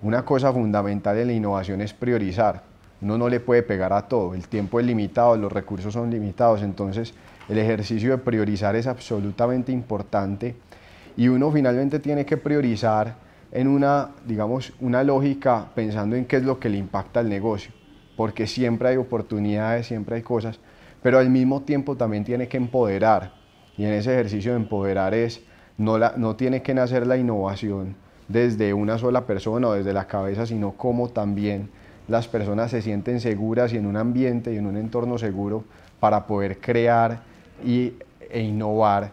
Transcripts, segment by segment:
Una cosa fundamental en la innovación es priorizar. Uno no le puede pegar a todo, el tiempo es limitado, los recursos son limitados, entonces el ejercicio de priorizar es absolutamente importante y uno finalmente tiene que priorizar en una, digamos, una lógica pensando en qué es lo que le impacta al negocio, porque siempre hay oportunidades, siempre hay cosas, pero al mismo tiempo también tiene que empoderar y en ese ejercicio de empoderar es, no, la, no tiene que nacer la innovación desde una sola persona o desde la cabeza, sino cómo también las personas se sienten seguras y en un ambiente y en un entorno seguro para poder crear y, e innovar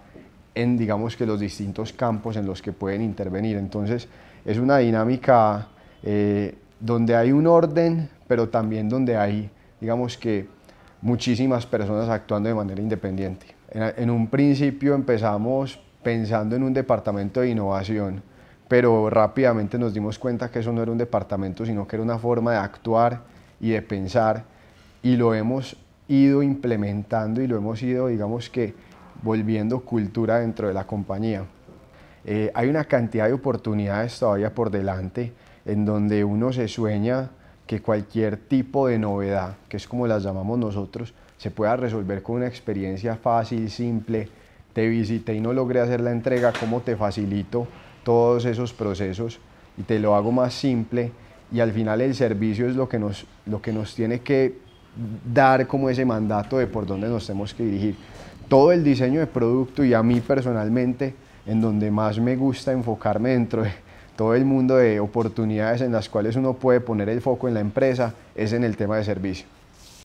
en, digamos que, los distintos campos en los que pueden intervenir. Entonces, es una dinámica eh, donde hay un orden, pero también donde hay, digamos que, muchísimas personas actuando de manera independiente. en un principio empezamos pensando en un departamento de innovación, pero rápidamente nos dimos cuenta que eso no era un departamento, sino que era una forma de actuar y de pensar, y lo hemos ido implementando y lo hemos ido, digamos que, volviendo cultura dentro de la compañía. Eh, hay una cantidad de oportunidades todavía por delante en donde uno se sueña que cualquier tipo de novedad, que es como las llamamos nosotros, se pueda resolver con una experiencia fácil, simple. Te visité y no logré hacer la entrega, ¿cómo te facilito todos esos procesos y te lo hago más simple y al final el servicio es lo que nos, lo que nos tiene que dar como ese mandato de por dónde nos tenemos que dirigir. Todo el diseño de producto y a mí personalmente, en donde más me gusta enfocarme dentro de todo el mundo de oportunidades en las cuales uno puede poner el foco en la empresa, es en el tema de servicio.